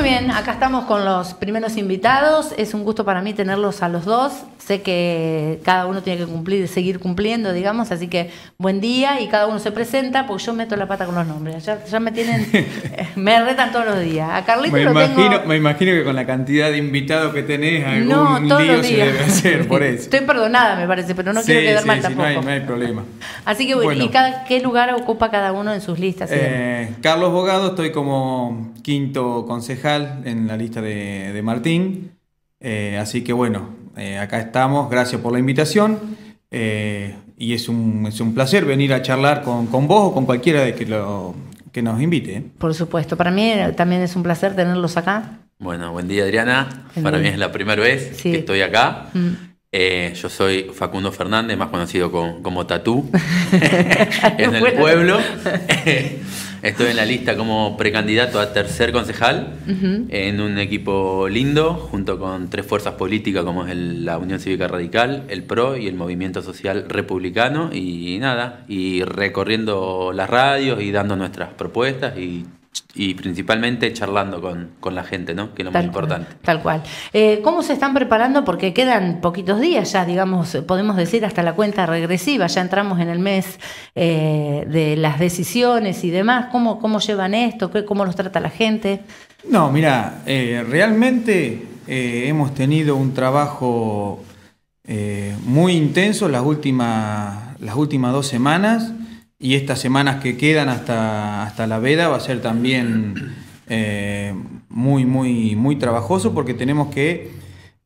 Muy bien, acá estamos con los primeros invitados. Es un gusto para mí tenerlos a los dos sé que cada uno tiene que cumplir, seguir cumpliendo, digamos, así que buen día y cada uno se presenta, porque yo meto la pata con los nombres, ya, me tienen, me retan todos los días. A Carlito me imagino, Me imagino que con la cantidad de invitados que tenés, algún no, lío días. debe hacer por eso. Estoy perdonada, me parece, pero no quiero quedar mal tampoco. No no hay, problema. Así que bueno, ¿y qué lugar ocupa cada uno en sus listas? Eh, Carlos Bogado, estoy como quinto concejal en la lista de, Martín. Eh, así que bueno, eh, acá estamos, gracias por la invitación. Eh, y es un, es un, placer venir a charlar con, vos o con cualquiera de que, lo, que nos invite. ¿eh? Por supuesto, para mí también es un placer tenerlos acá. Bueno, buen día Adriana. para mí es la primera vez que estoy acá. Mm. yo soy Facundo Fernández, más conocido como Tatú, en el pueblo. Estoy en la lista como precandidato a tercer concejal en un equipo lindo, junto con tres fuerzas políticas como es la Unión Cívica Radical, el PRO y el Movimiento Social Republicano. Y nada, y recorriendo las radios y dando nuestras propuestas y y principalmente charlando con, la gente, ¿no? Que es lo más importante. Tal cual. Eh, ¿Cómo se están preparando? Porque quedan poquitos días ya, digamos, podemos decir hasta la cuenta regresiva, ya entramos en el mes eh, de las decisiones y demás. ¿Cómo, llevan esto? ¿Cómo los trata la gente? No, mira, eh, realmente hemos tenido un trabajo muy intenso las últimas, las últimas dos semanas y estas semanas que quedan hasta, hasta la veda va a ser también eh, muy, muy, muy trabajoso porque tenemos que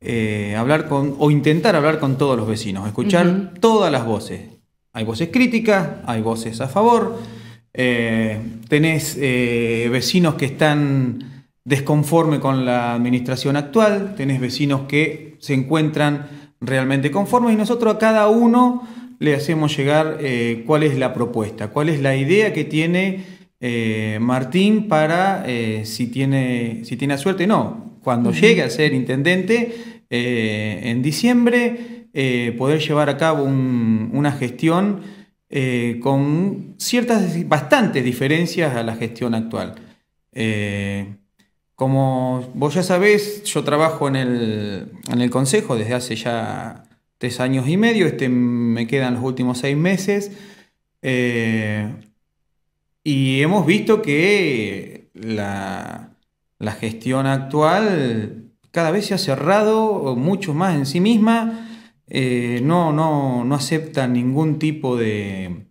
eh, hablar con, o intentar hablar con todos los vecinos, escuchar todas las voces. Hay voces críticas, hay voces a favor, eh, tenés vecinos que están desconforme con la administración actual, tenés vecinos que se encuentran realmente conformes y nosotros a cada uno le hacemos llegar eh, cuál es la propuesta, cuál es la idea que tiene eh, Martín para, eh, si, tiene, si tiene suerte, no, cuando llegue a ser intendente en diciembre, poder llevar a cabo una gestión con ciertas, bastantes diferencias a la gestión actual. Como vos ya sabés, yo trabajo en el, en el Consejo desde hace ya tres años y medio, este me quedan los últimos seis meses. Eh, y hemos visto que la, gestión actual cada vez se ha cerrado mucho más en sí misma, eh, no, no, no ningún tipo de,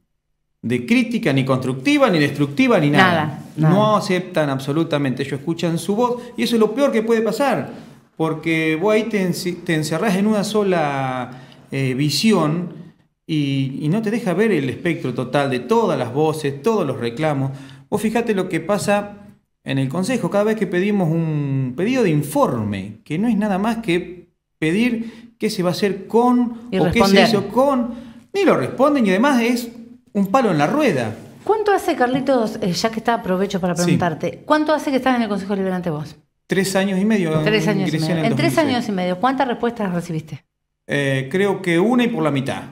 crítica, ni constructiva, ni destructiva, ni nada. nada. No aceptan absolutamente, ellos escuchan su voz y eso es lo peor que puede pasar porque vos ahí te, encerrás en una sola eh, visión y, no te deja ver el espectro total de todas las voces, todos los reclamos. Vos fíjate lo que pasa en el Consejo, cada vez que pedimos un pedido de informe, que no es nada más que pedir qué se va a hacer con o qué se hizo con, ni lo responden y además es un palo en la rueda. ¿Cuánto hace, Carlitos, eh, ya que está, aprovecho para preguntarte, ¿cuánto hace que estás en el Consejo Liberante vos? Tres años y medio. Tres años y medio. En, tres años y medio, ¿cuántas respuestas recibiste? Eh, creo que una y por la mitad.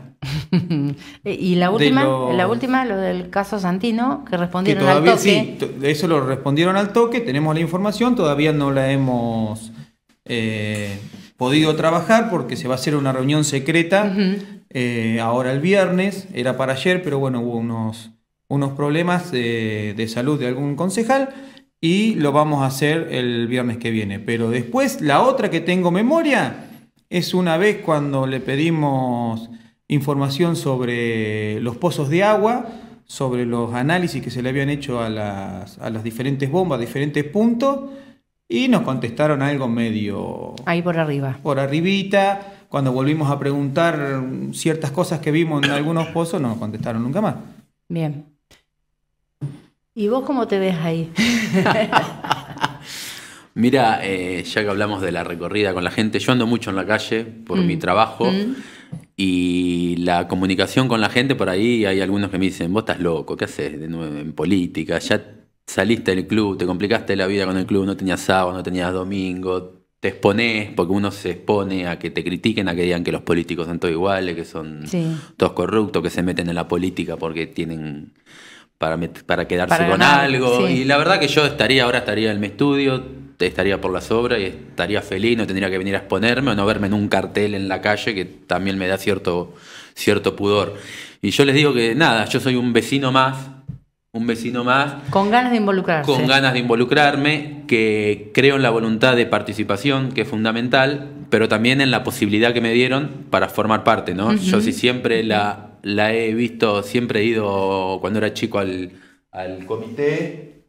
y la última, la última, lo del caso Santino, que respondieron que todavía, al toque. Sí, eso lo respondieron al toque, tenemos la información, todavía no la hemos eh, podido trabajar porque se va a hacer una reunión secreta eh, ahora el viernes, era para ayer, pero bueno, hubo unos, unos problemas de salud de algún concejal y lo vamos a hacer el viernes que viene. Pero después, la otra que tengo memoria es una vez cuando le pedimos información sobre los pozos de agua, sobre los análisis que se le habían hecho a las, diferentes bombas, diferentes puntos, y nos contestaron algo medio... Ahí por arriba. Por arribita. Cuando volvimos a preguntar ciertas cosas que vimos en algunos pozos, no nos contestaron nunca más. Bien. ¿Y vos cómo te ves ahí? Mira, eh, ya que hablamos de la recorrida con la gente, yo ando mucho en la calle por mi mm. trabajo mm. y la comunicación con la gente por ahí hay algunos que me dicen, vos estás loco, ¿qué haces de nuevo en política? Ya saliste del club, te complicaste la vida con el club, no tenías sábado, no tenías domingo, te exponés, porque uno se expone a que te critiquen, a que digan que los políticos son todos iguales, que son todos corruptos, que se meten en la política porque tienen para, para quedarse con algo. Y la verdad que yo estaría, ahora estaría en mi estudio, estaría por las obras y estaría feliz, no tendría que venir a exponerme o no verme en un cartel en la calle, que también me da cierto, cierto pudor. Y yo les digo que nada, yo soy un vecino más, un vecino más. Con ganas de involucrarse. Con ganas de involucrarme, que creo en la voluntad de participación, que es fundamental, pero también en la posibilidad que me dieron para formar parte, ¿no? Yo sí siempre la la he visto, siempre he ido cuando era chico al, comité,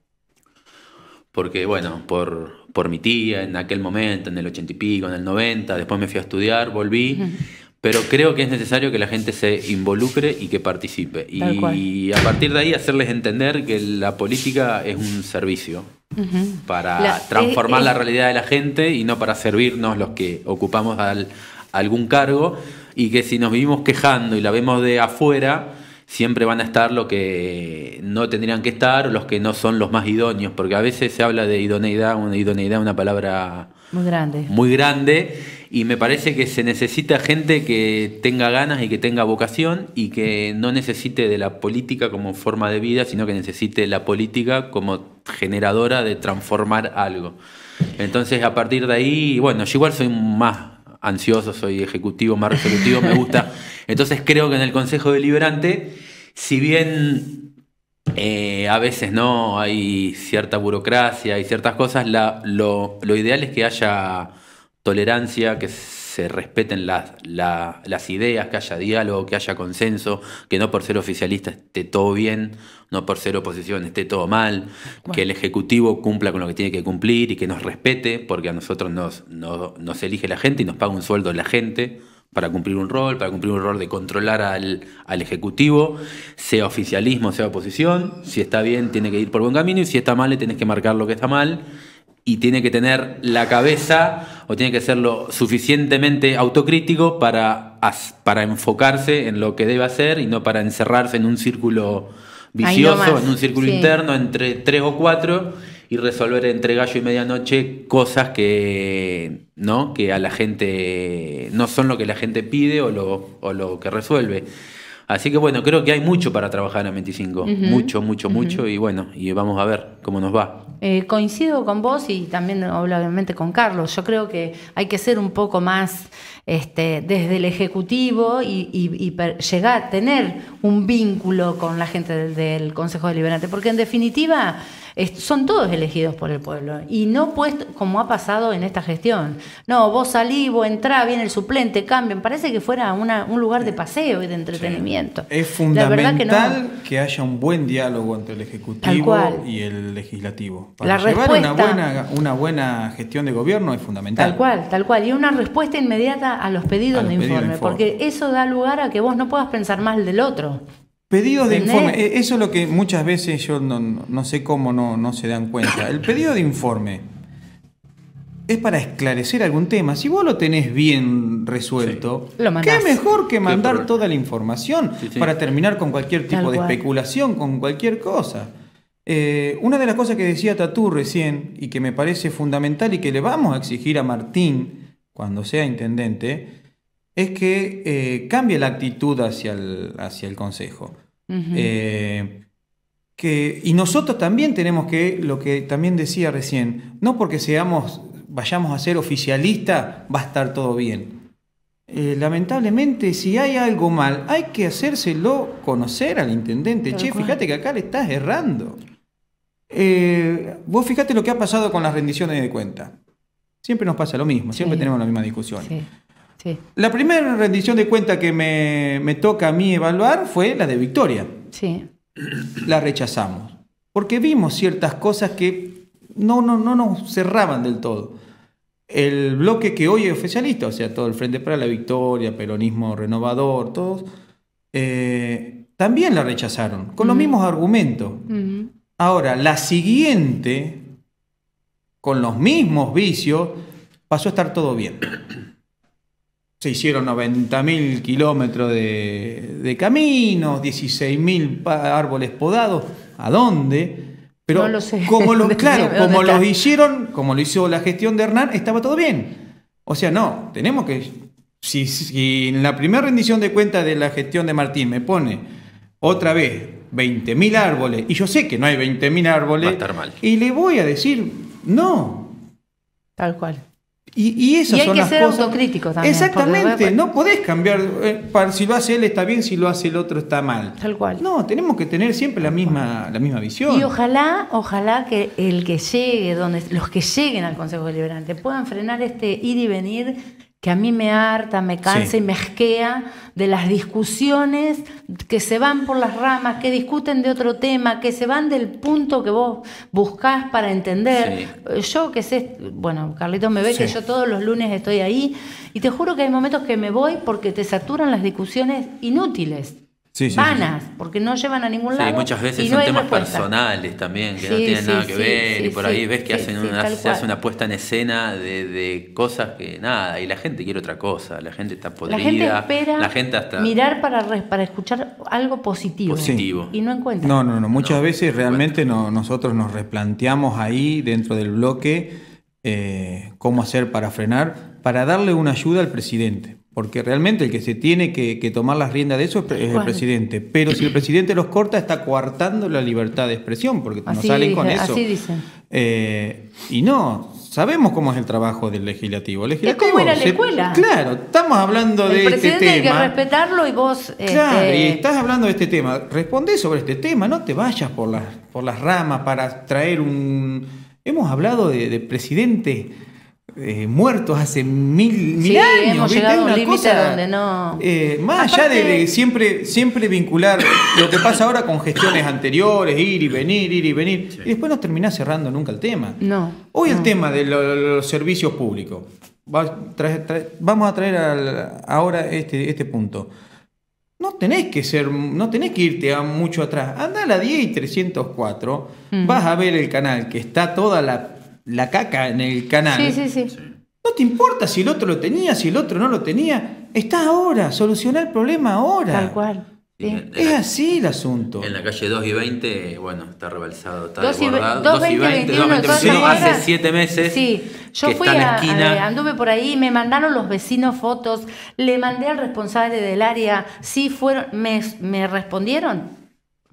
porque bueno, por, mi tía en aquel momento, en el ochenta y pico, en el noventa. después me fui a estudiar, volví. Pero creo que es necesario que la gente se involucre y que participe. Y a partir de ahí hacerles entender que la política es un servicio para eh, transformar la eh. realidad de la gente y no para servirnos los que ocupamos algún cargo y que si nos vivimos quejando y la vemos de afuera, siempre van a estar los que no tendrían que estar los que no son los más idóneos, porque a veces se habla de idoneidad, una idoneidad, una palabra muy grande. Muy grande y me parece que se necesita gente que tenga ganas y que tenga vocación y que no necesite de la política como forma de vida, sino que necesite la política como generadora de transformar algo. Entonces, a partir de ahí, bueno, yo igual soy más ansioso, soy ejecutivo, más resolutivo, me gusta. Entonces creo que en el Consejo Deliberante, si bien eh, a veces no hay cierta burocracia y ciertas cosas, la, lo, lo ideal es que haya tolerancia, que se respeten las, ideas, que haya diálogo, que haya consenso, que no por ser oficialista esté todo bien, no por ser oposición esté todo mal, que el Ejecutivo cumpla con lo que tiene que cumplir y que nos respete, porque a nosotros nos, elige la gente y nos paga un sueldo la gente para cumplir un rol, para cumplir un rol de controlar al, Ejecutivo, sea oficialismo, sea oposición, si está bien tiene que ir por buen camino y si está mal le tenés que marcar lo que está mal y tiene que tener la cabeza o tiene que ser lo suficientemente autocrítico para, para enfocarse en lo que debe hacer y no para encerrarse en un círculo vicioso, en un círculo interno entre tres o cuatro y resolver entre gallo y medianoche cosas que no que a la gente no son lo que la gente pide o lo, o lo que resuelve. Así que bueno, creo que hay mucho para trabajar en 25, mucho, mucho, mucho, y bueno, y vamos a ver cómo nos va. Eh, coincido con vos y también obviamente con Carlos, yo creo que hay que ser un poco más este, desde el Ejecutivo y, llegar a tener un vínculo con la gente del, del Consejo Deliberante, porque en definitiva son todos elegidos por el pueblo. Y no como ha pasado en esta gestión. No, vos salís, vos entrás, viene el suplente, cambian. Parece que fuera una, un lugar de paseo y de entretenimiento. Es fundamental que, haya un buen diálogo entre el Ejecutivo y el Legislativo. Para llevar una, buena, gestión de gobierno es fundamental. Tal cual, tal cual. Y una respuesta inmediata a los pedidos de, informe, de informe, porque eso da lugar a que vos no puedas pensar mal del otro. Pedido de informe, eh, eso es lo que muchas veces yo no, sé cómo no, se dan cuenta. El pedido de informe es para esclarecer algún tema. Si vos lo tenés bien resuelto, ¿qué mejor que mandar toda la información para terminar con cualquier tipo de especulación, con cualquier cosa? Eh, una de las cosas que decía Tatú recién y que me parece fundamental y que le vamos a exigir a Martín cuando sea intendente, es que eh, cambie la actitud hacia hacia el Consejo. Eh, que, y nosotros también tenemos que, lo que también decía recién, no porque seamos, vayamos a ser oficialistas, va a estar todo bien. Eh, lamentablemente, si hay algo mal, hay que hacérselo conocer al intendente. che, fíjate que acá le estás errando. Eh, vos fíjate lo que ha pasado con las rendiciones de cuenta. Siempre nos pasa lo mismo, siempre tenemos la misma discusión. La primera rendición de cuenta que me, me, toca a mí evaluar fue la de Victoria. Sí. La rechazamos. Porque vimos ciertas cosas que no, no, no nos cerraban del todo. El bloque que hoy es oficialista, o sea, todo el Frente para la Victoria, Peronismo Renovador, todos, eh, también la rechazaron, con los mismos argumentos. Ahora, la siguiente, con los mismos vicios, pasó a estar todo bien se hicieron 90.000 kilómetros de, de caminos, 16.000 árboles podados. ¿A dónde? Pero no lo como claro, como los hicieron, como lo hizo la gestión de Hernán, estaba todo bien. O sea, no, tenemos que. Si, en la primera rendición de cuentas de la gestión de Martín me pone otra vez 20.000 árboles, y yo sé que no hay 20.000 árboles, y le voy a decir, no. Tal cual. Y, hay que ser cosas. autocrítico también. Exactamente, no podés cambiar. Eh, si lo hace él está bien, si lo hace el otro está mal. Tal cual. No, tenemos que tener siempre la misma, la misma visión. Y ojalá, ojalá que el que llegue, donde, los que lleguen al Consejo Deliberante puedan frenar este ir y venir que a mí me harta, me cansa y me esquea de las discusiones que se van por las ramas, que discuten de otro tema, que se van del punto que vos buscás para entender. Yo que sé, bueno, Carlitos me ve que yo todos los lunes estoy ahí y te juro que hay momentos que me voy porque te saturan las discusiones inútiles vanas, porque no llevan a ningún lado. muchas veces son temas personales también, que no tienen nada que ver, y por ahí ves que hacen una, se hace una puesta en escena de, cosas que nada, y la gente quiere otra cosa, la gente está podrida. La gente espera mirar para, para escuchar algo positivo, y no encuentra. No, no, no, muchas veces realmente nosotros nos replanteamos ahí dentro del bloque eh, cómo hacer para frenar, para darle una ayuda al presidente porque realmente el que se tiene que, tomar las riendas de eso es el presidente. Pero si el presidente los corta, está coartando la libertad de expresión, porque no salen con eso. Así dicen. Eh, y no, sabemos cómo es el trabajo del legislativo. es como ir la escuela. Claro, estamos hablando el de este tema. Hay que respetarlo y vos. Este, claro, y estás hablando de este tema. Respondé sobre este tema, no te vayas por las, por las ramas para traer un. Hemos hablado de, de presidente eh, muertos hace mil, años. Hemos llegado a un límite donde no. Eh, más allá de, siempre, vincular lo que pasa ahora con gestiones anteriores, ir y venir, ir y venir. Y después no terminás cerrando nunca el tema. No. Hoy el tema de los servicios públicos. vamos a traer ahora este, este, punto. No tenés que ser, no tenés que irte mucho atrás. Anda a la 10 y 304, vas a ver el canal que está toda la la caca en el canal. Sí, sí, sí. No te importa si el otro lo tenía, si el otro no lo tenía. Está ahora, soluciona el problema ahora. Tal cual. Sí, es así el asunto. En la calle 2 y 20, bueno, está rebalsado, está 2 desbordado. 2, y 20, 21, hace 7 meses. Sí, yo fui a, esquina. Eh, anduve por ahí, me mandaron los vecinos fotos, le mandé al responsable del área, sí fueron, me, me respondieron.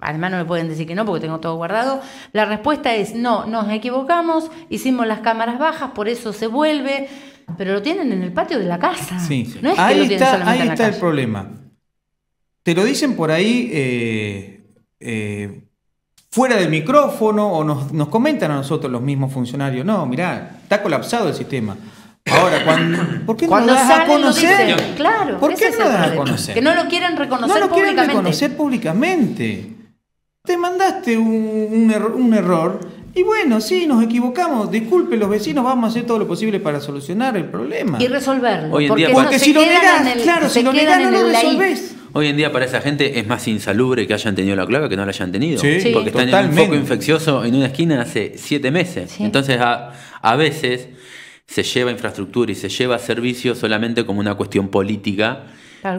Además no me pueden decir que no porque tengo todo guardado. La respuesta es no, nos equivocamos, hicimos las cámaras bajas, por eso se vuelve, pero lo tienen en el patio de la casa. ahí está, el problema. Te lo dicen por ahí eh, eh, fuera del micrófono o nos, comentan a nosotros los mismos funcionarios, no, mirá, está colapsado el sistema. Ahora, cuando, ¿por qué no a conocer? claro, ¿por qué no Que no lo quieren reconocer Quieren reconocer públicamente te mandaste un, un, error y bueno, sí, nos equivocamos. Disculpe, los vecinos vamos a hacer todo lo posible para solucionar el problema. Y resolverlo. Hoy en día, si lo negás, claro, si lo negás no lo Hoy en día para esa gente es más insalubre que hayan tenido la clave que no la hayan tenido. porque están en un foco infeccioso en una esquina hace siete meses. Entonces a, a veces se lleva infraestructura y se lleva servicio solamente como una cuestión política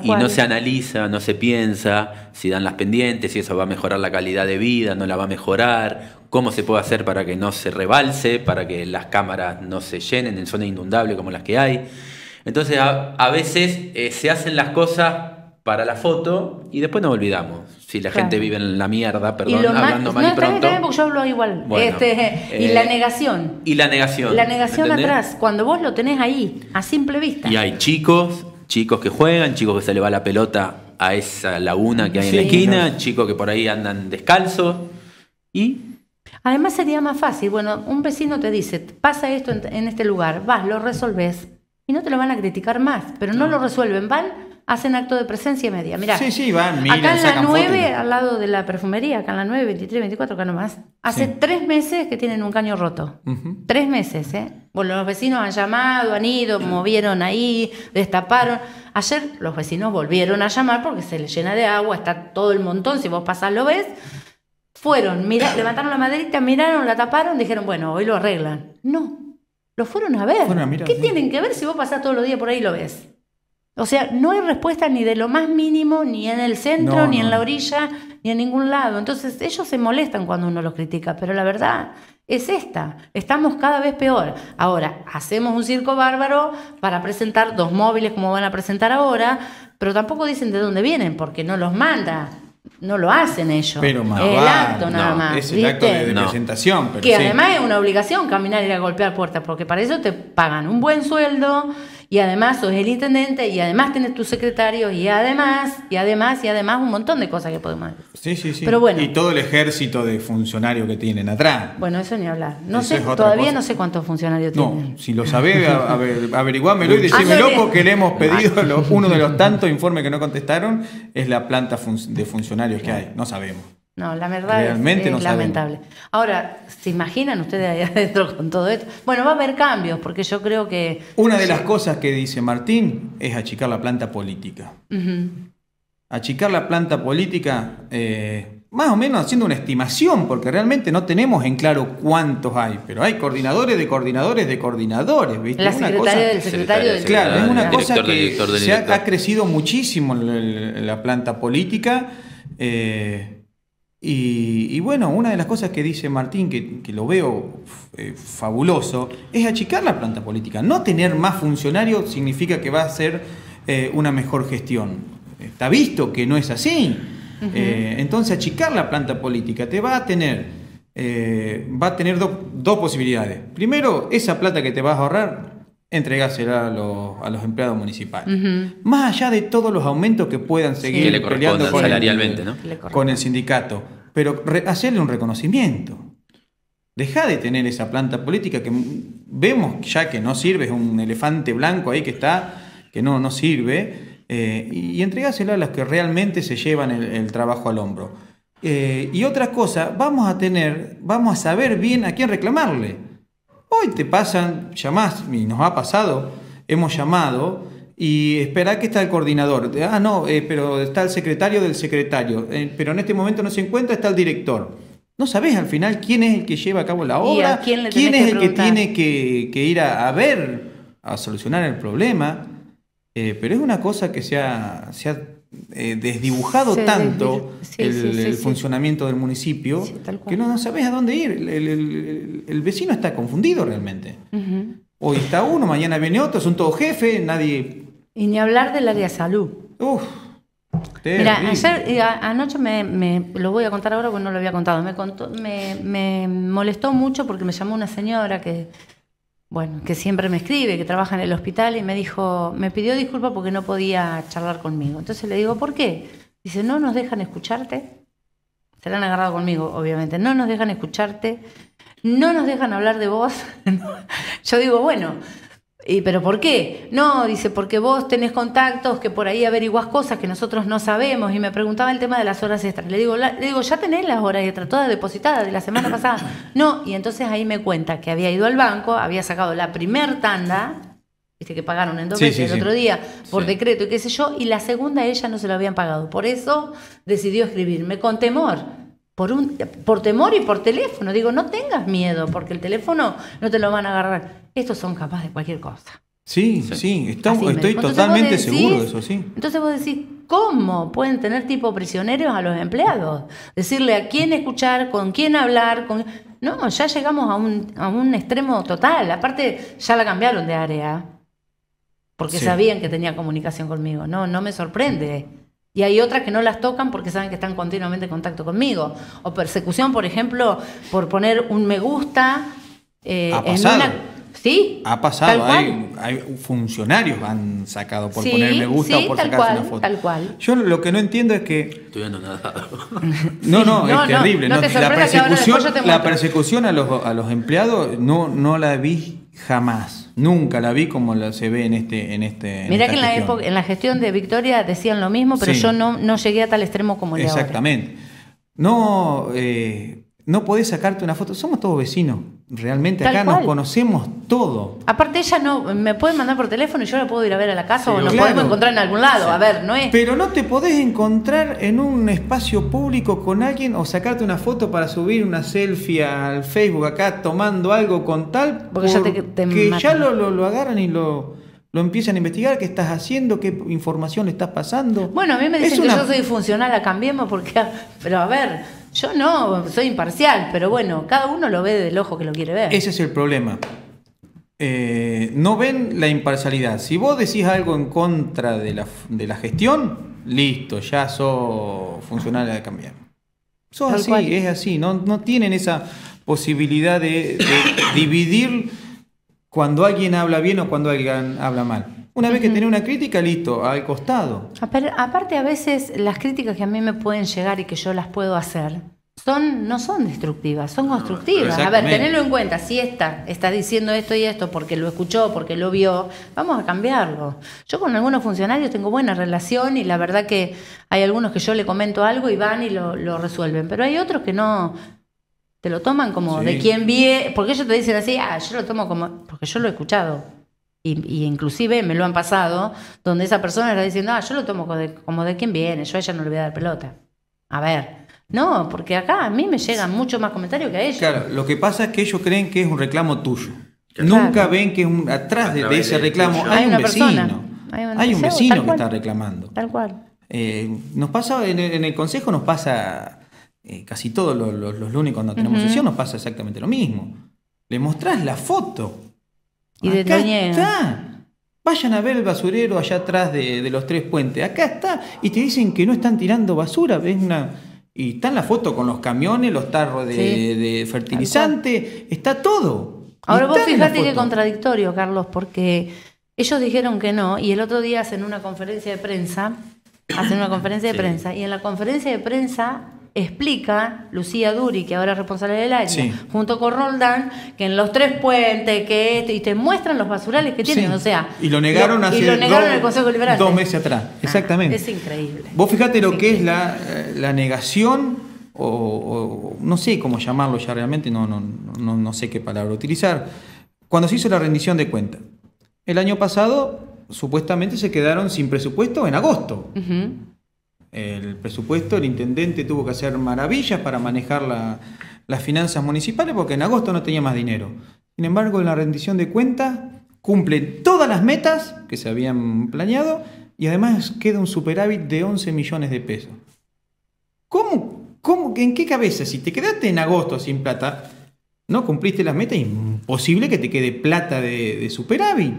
y no se analiza, no se piensa si dan las pendientes, si eso va a mejorar la calidad de vida, no la va a mejorar, cómo se puede hacer para que no se rebalse, para que las cámaras no se llenen en zonas inundables como las que hay. Entonces a, veces eh, se hacen las cosas para la foto y después nos olvidamos. Si la gente vive en la mierda, perdón, hablando mal, y pronto. yo hablo igual. Este, y la eh, negación. Y la negación. La negación atrás, cuando vos lo tenés ahí, a simple vista. Y hay chicos, chicos que juegan, chicos que se le va la pelota a esa laguna que hay en la esquina, chicos que por ahí andan descalzos y... Además sería más fácil, bueno, un vecino te dice, pasa esto en, este lugar, vas, lo resolves y no te lo van a criticar más, pero no lo resuelven, van hacen acto de presencia y media. Mira, sí, sí, van, acá en la 9, al lado de la perfumería, acá en la 9, 23, 24, acá nomás, hace tres meses que tienen un caño roto. Tres meses, ¿eh? Bueno, los vecinos han llamado, han ido, movieron ahí, destaparon. Ayer los vecinos volvieron a llamar porque se les llena de agua, está todo el montón, si vos pasás lo ves. Fueron, mira, levantaron la maderita, miraron, la taparon, dijeron, bueno, hoy lo arreglan. No, lo fueron a ver. ¿Qué tienen que ver si vos pasás todos los días por ahí y lo ves? O sea, no hay respuesta ni de lo más mínimo, ni en el centro, ni en la orilla, ni en ningún lado. Entonces ellos se molestan cuando uno los critica, pero la verdad es esta. Estamos cada vez peor. Ahora, hacemos un circo bárbaro para presentar dos móviles como van a presentar ahora, pero tampoco dicen de dónde vienen, porque no los manda. No lo hacen ellos. Pero más el más. Es el acto de, presentación. Pero que además es una obligación caminar y a golpear puertas, porque para eso te pagan un buen sueldo, y además sos el intendente y además tienes tu secretario y además, y además, y además un montón de cosas que podemos hacer. Sí, sí, sí. Pero bueno. Y todo el ejército de funcionarios que tienen atrás. Bueno, eso ni hablar. No sé, todavía no sé cuántos funcionarios tienen. No, si lo sabés, aver, averiguámelo y loco porque le hemos ah. pedido uno de los tantos informes que no contestaron es la planta de funcionarios que hay. No sabemos. No, la verdad es, lamentable. Ahora, ¿se imaginan ustedes ahí adentro con todo esto? Bueno, va a haber cambios, porque yo creo que... Una de las cosas que dice Martín es achicar la planta política. Achicar la planta política, eh, más o menos haciendo una estimación, porque realmente no tenemos en claro cuántos hay, pero hay coordinadores de coordinadores de coordinadores, ¿viste? La una del secretario del Claro, es una cosa que Se ha, crecido muchísimo la, planta política. Eh, y, bueno, una de las cosas que dice Martín, que, lo veo eh, fabuloso, es achicar la planta política. No tener más funcionarios significa que va a ser eh, una mejor gestión. Está visto que no es así. Eh, entonces, achicar la planta política te va a tener, va a tener dos posibilidades. Primero, esa plata que te vas a ahorrar, entregársela a los, a los empleados municipales. Más allá de todos los aumentos que puedan seguir salarialmente, con el sindicato pero hacerle un reconocimiento. Deja de tener esa planta política que vemos ya que no sirve, es un elefante blanco ahí que está, que no, no sirve, eh, y entregásela a los que realmente se llevan el, trabajo al hombro. Eh, y otra cosa, vamos a tener, vamos a saber bien a quién reclamarle. Hoy te pasan, llamás, y nos ha pasado, hemos llamado y espera que está el coordinador. Ah, no, eh, pero está el secretario del secretario, eh, pero en este momento no se encuentra, está el director. No sabes al final quién es el que lleva a cabo la obra, quién, es el que tiene que, ir a, ver, a solucionar el problema, eh, pero es una cosa que se ha, se ha desdibujado tanto el, funcionamiento del municipio que no, sabes a dónde ir. El, vecino está confundido realmente. Hoy está uno, mañana viene otro, son todos jefes, nadie y ni hablar del área de salud. Uf. Mira, ayer, anoche me, lo voy a contar ahora porque no lo había contado. Me, molestó mucho porque me llamó una señora que, bueno, que siempre me escribe, que trabaja en el hospital y me dijo, me pidió disculpas porque no podía charlar conmigo. Entonces le digo, ¿por qué? Dice, no nos dejan escucharte. Se la han agarrado conmigo, obviamente. No nos dejan escucharte. No nos dejan hablar de vos. Yo digo, bueno ¿Y pero por qué? No, dice, porque vos tenés contactos que por ahí averiguas cosas que nosotros no sabemos. Y me preguntaba el tema de las horas extras. Le digo, le digo ya tenés las horas extras, todas depositadas de la semana pasada. No, y entonces ahí me cuenta que había ido al banco, había sacado la primer tanda, viste que pagaron en dos meses el otro día por decreto y qué sé yo, y la segunda ella no se lo habían pagado. Por eso decidió escribirme con temor por, un, por temor y por teléfono. Digo, no tengas miedo, porque el teléfono no te lo van a agarrar estos son capaces de cualquier cosa. Sí, sí, estoy totalmente seguro de eso, sí. Entonces vos decís, ¿cómo pueden tener tipo prisioneros a los empleados? Decirle a quién escuchar, con quién hablar, con... No, ya llegamos a un, extremo total. Aparte, ya la cambiaron de área, porque sabían que tenía comunicación conmigo. No, no me sorprende. Y hay otras que no las tocan porque saben que están continuamente en contacto conmigo. O persecución, por ejemplo, por poner un me gusta eh, en una Sí. Ha pasado, hay, funcionarios han sacado por ponerle poner me gusta o por sacarse una foto. Tal cual. Yo lo que no entiendo es que. Estoy No, no, no, es terrible. No, la, persecución, la persecución a los, empleados no, no la vi jamás. Nunca la vi como se ve en este en este Mirá que en la, época, en la gestión de Victoria decían lo mismo, pero yo no, no llegué a tal extremo como el Exactamente. No eh, no podés sacarte una foto, somos todos vecinos. Realmente acá nos conocemos todo. Aparte ella no me puede mandar por teléfono y yo la puedo ir a ver a la casa o nos podemos encontrar en algún lado. A ver, no es. Pero no te podés encontrar en un espacio público con alguien o sacarte una foto para subir una selfie al Facebook acá tomando algo con tal. Porque, ya, te, que ya lo, agarran y lo, lo empiezan a investigar, qué estás haciendo, qué información le estás pasando. Bueno, a mí me dicen que yo soy funcional a Cambiemos porque, pero a ver, yo no, soy imparcial, pero bueno, cada uno lo ve del ojo que lo quiere ver. Ese es el problema. Eh, no ven la imparcialidad. Si vos decís algo en contra de la, gestión, listo, ya sos funcional de cambiar. Sos así, es así. No, tienen esa posibilidad de dividir cuando alguien habla bien o cuando alguien habla mal. Una vez que tenés una crítica, listo, al costado. Aparte, a veces las críticas que a mí me pueden llegar y que yo las puedo hacer, son, no son destructivas, son constructivas. A ver, tenerlo en cuenta, si esta está diciendo esto y esto porque lo escuchó, porque lo vio, vamos a cambiarlo. Yo con algunos funcionarios tengo buena relación y la verdad que hay algunos que yo le comento algo y van y lo, resuelven, pero hay otros que no, te lo toman como de quien vi, porque ellos te dicen así, ah, yo lo tomo como, porque yo lo he escuchado y, inclusive me lo han pasado, donde esa persona está diciendo, ah, yo lo tomo como de, quien viene, yo a ella no le voy a dar pelota. A ver, no, porque acá a mí me llegan mucho más comentarios que a ella. Claro, lo que pasa es que ellos creen que es un reclamo tuyo. Nunca ven que un, atrás de, ese reclamo hay, un vecino. Hay, un vecino que está reclamando. Tal cual. Eh, nos pasa, en el, consejo nos pasa eh, casi todos los, lunes cuando tenemos sesión, nos pasa exactamente lo mismo. Le mostrás la foto y Acá está. Vayan a ver el basurero allá atrás de, los tres puentes. Acá está. Y te dicen que no están tirando basura. ¿Ves Y está en la foto con los camiones, los tarros de, fertilizante. Está todo. Ahora vos fijate qué contradictorio, Carlos, porque ellos dijeron que no. Y el otro día hacen una conferencia de prensa. Hacen una conferencia de prensa. Y en la conferencia de prensa explica Lucía Duri, que ahora es responsable del año, junto con Roldán, que en los tres puentes, que y te muestran los basurales que tienen, o sea. Y lo negaron hace dos, meses atrás, ah, exactamente. es increíble. Vos fijate lo que es la, negación, o, no sé cómo llamarlo ya realmente, no, no, no, sé qué palabra utilizar. Cuando se hizo la rendición de cuentas, el año pasado supuestamente se quedaron sin presupuesto en agosto el presupuesto, el intendente tuvo que hacer maravillas para manejar las finanzas municipales porque en agosto no tenía más dinero. Sin embargo, en la rendición de cuentas cumple todas las metas que se habían planeado y además queda un superávit de 11 millones de pesos. ¿Cómo? ¿En qué cabeza? Si te quedaste en agosto sin plata, no cumpliste las metas, imposible que te quede plata de superávit.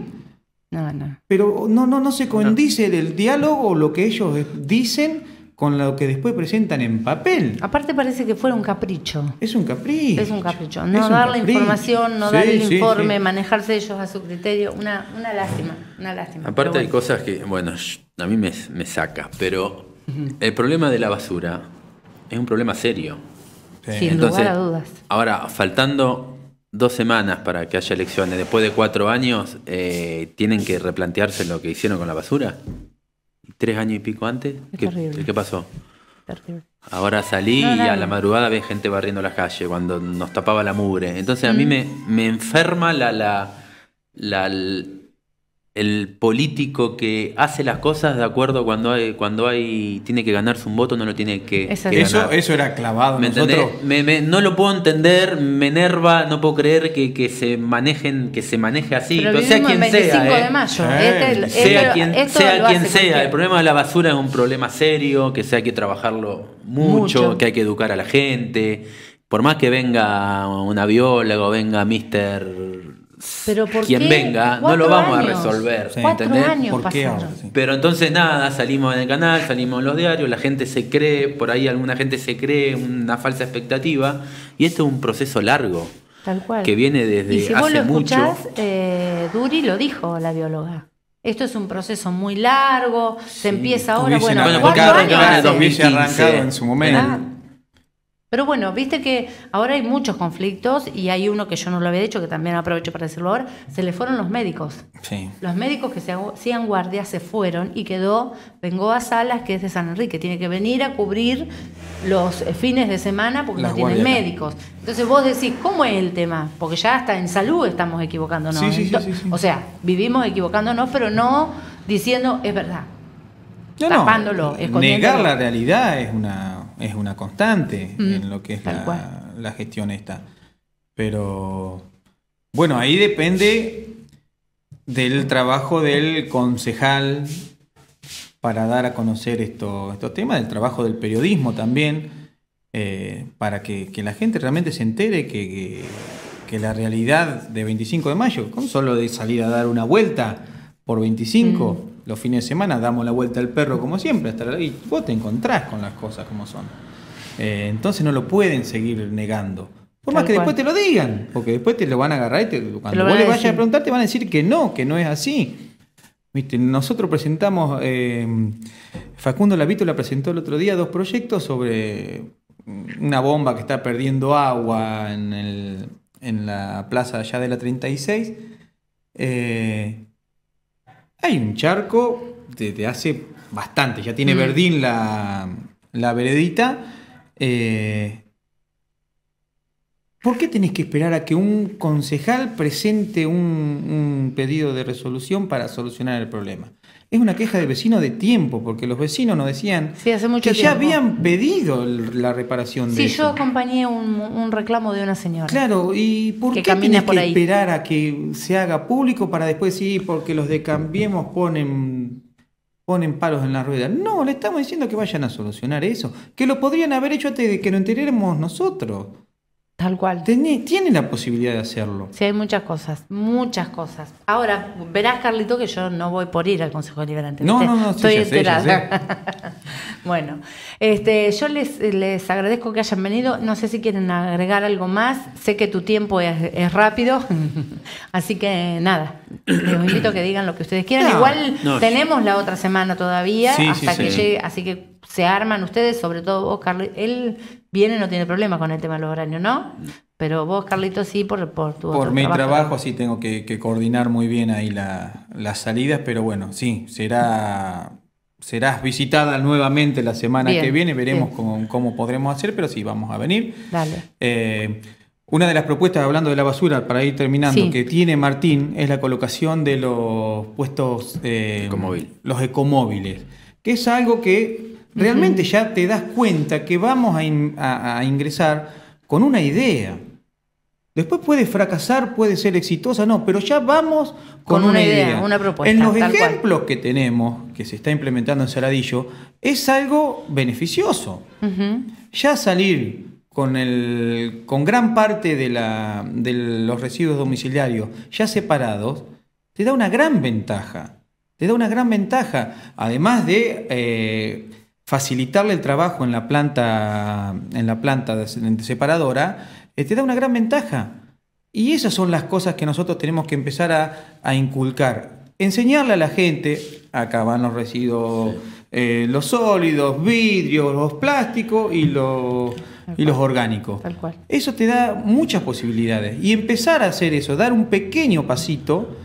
No, no. Pero no, no, no se condice el diálogo, lo que ellos dicen, con lo que después presentan en papel. Aparte parece que fuera un capricho. Es un capricho. Es un capricho. No dar la información, no dar el informe, manejarse ellos a su criterio. Una, lástima, una lástima. Aparte hay cosas que, bueno, a mí me, me saca, pero el problema de la basura es un problema serio. Sin lugar a dudas. Ahora, faltando dos semanas para que haya elecciones, después de cuatro años, eh, tienen que replantearse lo que hicieron con la basura. Tres años y pico antes. ¿Qué, pasó? Ahora salí y a la madrugada ve gente barriendo la calle cuando nos tapaba la mugre. Entonces a mí mm. me, me enferma la, la, la el político que hace las cosas de acuerdo cuando hay, cuando hay tiene que ganarse un voto, no lo tiene que, eso, eso, era clavado. no lo puedo entender, me enerva, no puedo creer que, se manejen, que se maneje así. sea quien sea. ¿eh? Este, quien sea, El problema de la basura es un problema serio, que sea hay que trabajarlo mucho, que hay que educar a la gente. Por más que venga una bióloga venga Mister quien venga, no lo vamos a resolver. ¿entendés? ¿Por qué Pero entonces nada, salimos en el canal, salimos en los diarios, la gente se cree, por ahí alguna gente se cree una falsa expectativa, y esto es un proceso largo. Tal cual. Que viene desde si hace vos lo escuchás, eh, Duri lo dijo la bióloga. Esto es un proceso muy largo, se empieza ahora. bueno, bueno porque en el 2015. en su momento. Pero bueno, viste que ahora hay muchos conflictos y hay uno que yo no lo había dicho, que también aprovecho para decirlo ahora, se le fueron los médicos. Sí. Los médicos que se hacían guardia se fueron y quedó Bengoa Salas, que es de San Enrique, tiene que venir a cubrir los eh, fines de semana porque no tienen médicos. Entonces vos decís, ¿cómo es el tema? Porque ya hasta en salud estamos equivocándonos. Sí, sí, sí. o sea, vivimos equivocándonos, pero no diciendo es verdad. tapándolo, no. Negar la realidad es una es una constante mm. en lo que es la, gestión esta. Pero bueno, ahí depende del trabajo del concejal para dar a conocer esto, estos temas, del trabajo del periodismo también, eh, para que, la gente realmente se entere que, la realidad de 25 de mayo, con solo de salir a dar una vuelta por 25, los fines de semana damos la vuelta al perro como siempre, hasta la, y vos te encontrás con las cosas como son. Eh, entonces no lo pueden seguir negando. Por más que después te lo digan, porque después te lo van a agarrar y cuando vos le vayas a preguntar te van a decir que no, que no es así. Nosotros presentamos, eh, Facundo Facundo la presentó el otro día dos proyectos sobre una bomba que está perdiendo agua en, en la plaza allá de la 36. Eh, hay un charco desde hace bastante, ya tiene mm. Verdín la, la veredita. Eh, ¿Por qué tenés que esperar a que un concejal presente un, pedido de resolución para solucionar el problema? es una queja de vecinos de tiempo, porque los vecinos nos decían que ya habían pedido la reparación de Sí, yo acompañé un, reclamo de una señora. Claro, ¿y por qué tienes que esperar a que se haga público para después ir porque los de Cambiemos ponen ponen palos en la rueda. No, le estamos diciendo que vayan a solucionar eso, que lo podrían haber hecho antes de que lo enteremos nosotros. Tal cual. Tiene, la posibilidad de hacerlo. Sí, hay muchas cosas, muchas cosas. Ahora, verás, Carlito, que yo no voy por ir al Consejo Deliberante. No, no, no, estoy sí, enterada. bueno, este, yo les, les agradezco que hayan venido. No sé si quieren agregar algo más. Sé que tu tiempo es, rápido, así que nada, les invito a que digan lo que ustedes quieran. Igual tenemos la otra semana todavía, hasta que así que se arman ustedes, sobre todo vos, Carlito. Él viene no tiene problema con el tema de los ¿no? Mm. Pero vos, Carlito, sí, por, por tu... Por mi trabajo, así sí tengo que, coordinar muy bien ahí las salidas, pero bueno, sí, será... Serás visitada nuevamente la semana que viene, veremos cómo, podremos hacer, pero sí, vamos a venir. Dale. Eh, una de las propuestas, hablando de la basura, para ir terminando, que tiene Martín es la colocación de los puestos... Eh, los ecomóviles, que es algo que realmente ya te das cuenta que vamos a, ingresar con una idea. Después puede fracasar, puede ser exitosa, no, pero ya vamos con, una, idea, una propuesta. En los ejemplos que tenemos, que se está implementando en Saladillo, es algo beneficioso. Ya salir con, el, con gran parte de, los residuos domiciliarios ya separados, te da una gran ventaja. Te da una gran ventaja, además de eh, facilitarle el trabajo en la planta, en la planta de separadora, eh, te da una gran ventaja. Y esas son las cosas que nosotros tenemos que empezar a, inculcar. Enseñarle a la gente, acá van los residuos, eh, los sólidos, vidrios, los plásticos y los, orgánicos. Tal cual. Eso te da muchas posibilidades. Y empezar a hacer eso, dar un pequeño pasito,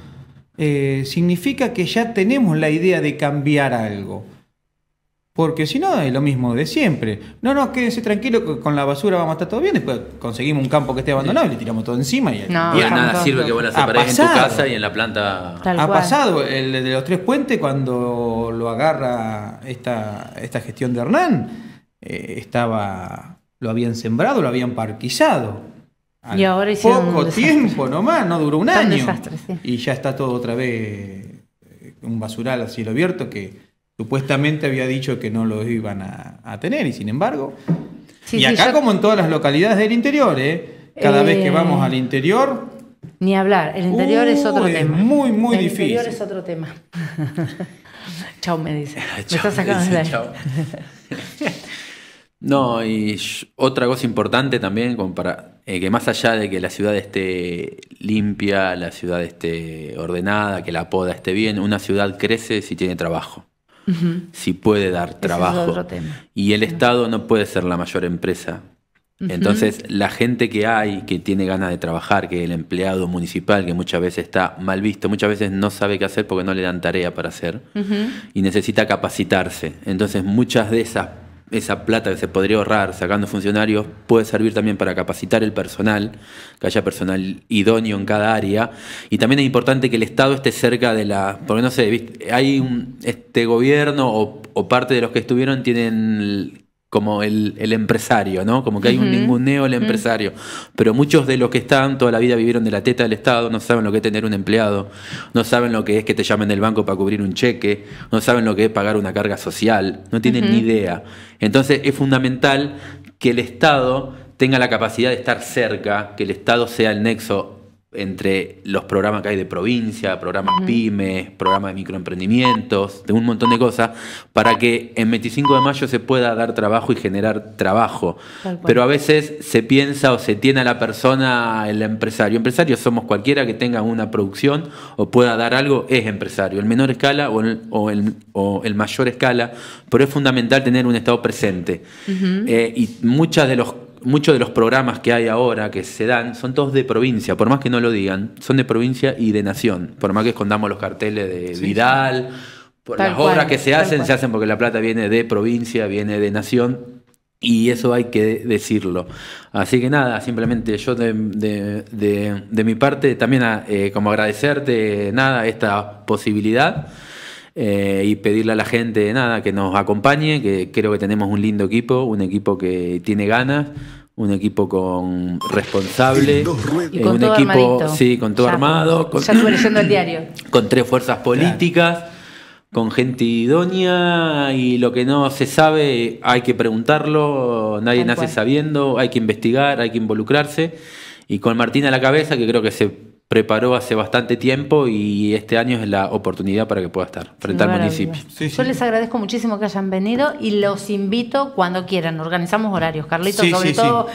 eh, significa que ya tenemos la idea de cambiar algo. Porque si no, es lo mismo de siempre. No, no, quédense tranquilo, con la basura vamos a estar todo bien. Después conseguimos un campo que esté abandonado y le tiramos todo encima. Y, a nada sirve que vos la en tu casa y en la planta. ha pasado el de los tres puentes cuando lo agarra esta, esta gestión de Hernán. Eh, estaba. Lo habían sembrado, lo habían parquizado. y ahora poco tiempo nomás, no duró un año. Y ya está todo otra vez eh, un basural a cielo abierto que Supuestamente había dicho que no lo iban a, tener y sin embargo... y acá como en todas las localidades del interior, ¿eh? cada vez que eh, vamos al interior... Ni hablar, el interior es otro es tema. Muy, muy el difícil. interior es otro tema. chao me dice. No, y otra cosa importante también, para, eh, que más allá de que la ciudad esté limpia, la ciudad esté ordenada, que la poda esté bien, una ciudad crece si tiene trabajo si puede dar trabajo. y el Estado no puede ser la mayor empresa. Entonces, la gente que hay, que tiene ganas de trabajar, que el empleado municipal, que muchas veces está mal visto, muchas veces no sabe qué hacer porque no le dan tarea para hacer y necesita capacitarse. Entonces, muchas de esas esa plata que se podría ahorrar sacando funcionarios puede servir también para capacitar el personal, que haya personal idóneo en cada área. Y también es importante que el Estado esté cerca de la. Porque no sé, hay un, este gobierno o, o, parte de los que estuvieron tienen como el, empresario, ¿no? Como que hay un ningún ninguneo mm. empresario. Pero muchos de los que están toda la vida vivieron de la teta del Estado, no saben lo que es tener un empleado, no saben lo que es que te llamen del banco para cubrir un cheque, no saben lo que es pagar una carga social, no tienen ni idea. Entonces es fundamental que el Estado tenga la capacidad de estar cerca, que el Estado sea el nexo entre los programas que hay de provincia, programas pymes, programas de microemprendimientos, de un montón de cosas, para que en 25 de mayo se pueda dar trabajo y generar trabajo. Pero a veces se piensa o se tiene a la persona el empresario. Empresarios somos cualquiera que tenga una producción o pueda dar algo, es empresario, en menor escala o en o el, mayor escala, pero es fundamental tener un estado presente. Eh, y muchas de los muchos de los programas que hay ahora que se dan son todos de provincia, por más que no lo digan, son de provincia y de nación, por más que escondamos los carteles de Vidal, Por las obras que se hacen, se hacen porque la plata viene de provincia, viene de nación. Y eso hay que decirlo. Así que nada, simplemente yo de, mi parte también eh, como agradecerte nada esta posibilidad. Eh, y pedirle a la gente nada que nos acompañe, que creo que tenemos un lindo equipo, un equipo que tiene ganas, un equipo con responsable, eh, un equipo con todo armado, con, diario. con tres fuerzas políticas, con gente idónea y lo que no se sabe hay que preguntarlo, nadie nace sabiendo, hay que investigar, hay que involucrarse y con Martín a la cabeza que creo que se preparó hace bastante tiempo y este año es la oportunidad para que pueda estar frente al municipio. Yo les agradezco muchísimo que hayan venido y los invito cuando quieran. Organizamos horarios, Carlitos, sobre todo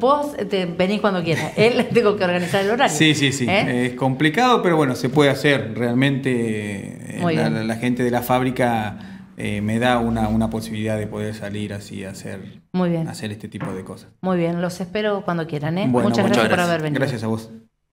vos venís cuando quieras. Él tengo que organizar el horario. Sí, sí, sí. ¿Eh? Es complicado, pero bueno, se puede hacer. Realmente eh, la, gente de la fábrica eh, me da una, una, posibilidad de poder salir así a hacer, Muy hacer este tipo de cosas. Muy bien, los espero cuando quieran. ¿eh? muchas, gracias por haber venido. Gracias a vos.